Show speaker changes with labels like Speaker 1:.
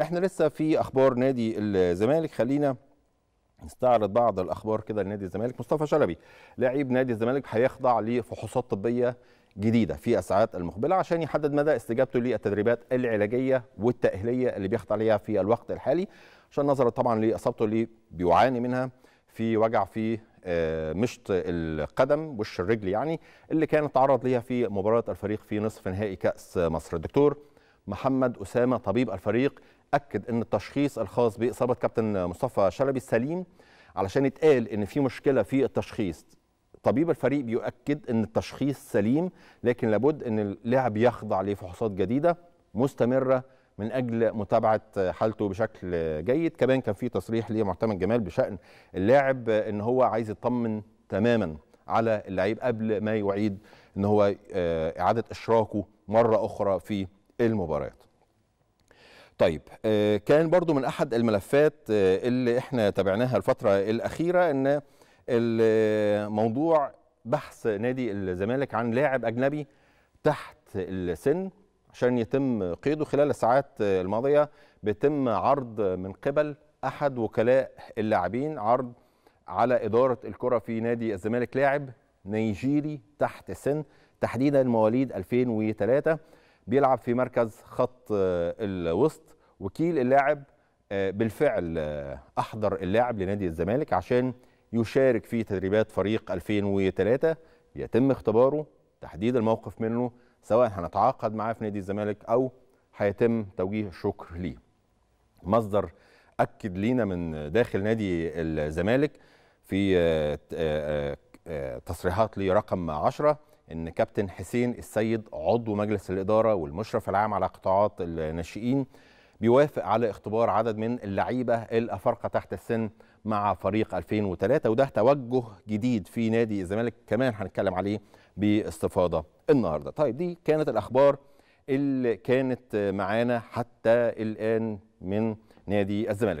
Speaker 1: احنا لسه في اخبار نادي الزمالك خلينا نستعرض بعض الاخبار كده لنادي الزمالك مصطفى شلبي لاعب نادي الزمالك هيخضع لفحوصات طبيه جديده في الساعات المقبله عشان يحدد مدى استجابته للتدريبات العلاجيه والتاهيليه اللي بيخضع ليها في الوقت الحالي عشان نظرا طبعا لاصابته اللي بيعاني منها في وجع في آه، مشط القدم وش الرجل يعني اللي كان تعرض ليها في مباراه الفريق في نصف نهائي كاس مصر الدكتور محمد أسامة طبيب الفريق أكد أن التشخيص الخاص بإصابة كابتن مصطفى شلبي سليم علشان يتقال أن في مشكلة في التشخيص طبيب الفريق بيؤكد أن التشخيص سليم لكن لابد أن اللاعب يخضع لفحوصات جديدة مستمرة من اجل متابعه حالته بشكل جيد كمان كان في تصريح لمعتمد جمال بشان اللاعب ان هو عايز يطمن تماما على اللعيب قبل ما يعيد ان هو آه، اعاده اشراكه مره اخرى في المباريات طيب آه، كان برضو من احد الملفات آه، اللي احنا تابعناها الفتره الاخيره ان موضوع بحث نادي الزمالك عن لاعب اجنبي تحت السن عشان يتم قيده خلال الساعات الماضيه بيتم عرض من قبل احد وكلاء اللاعبين عرض على اداره الكره في نادي الزمالك لاعب نيجيري تحت السن تحديدا مواليد 2003 بيلعب في مركز خط آه، الوسط وكيل اللاعب آه، بالفعل آه، احضر اللاعب لنادي الزمالك عشان يشارك في تدريبات فريق 2003 يتم اختباره تحديد الموقف منه سواء هنتعاقد معاه في نادي الزمالك او هيتم توجيه شكر ليه مصدر اكد لينا من داخل نادي الزمالك في تصريحات لرقم 10 ان كابتن حسين السيد عضو مجلس الاداره والمشرف العام على قطاعات الناشئين بيوافق على اختبار عدد من اللعيبه الافارقه تحت السن مع فريق 2003 وده توجه جديد في نادي الزمالك كمان هنتكلم عليه باستفاضه النهارده. طيب دي كانت الاخبار اللي كانت معانا حتى الان من نادي الزمالك.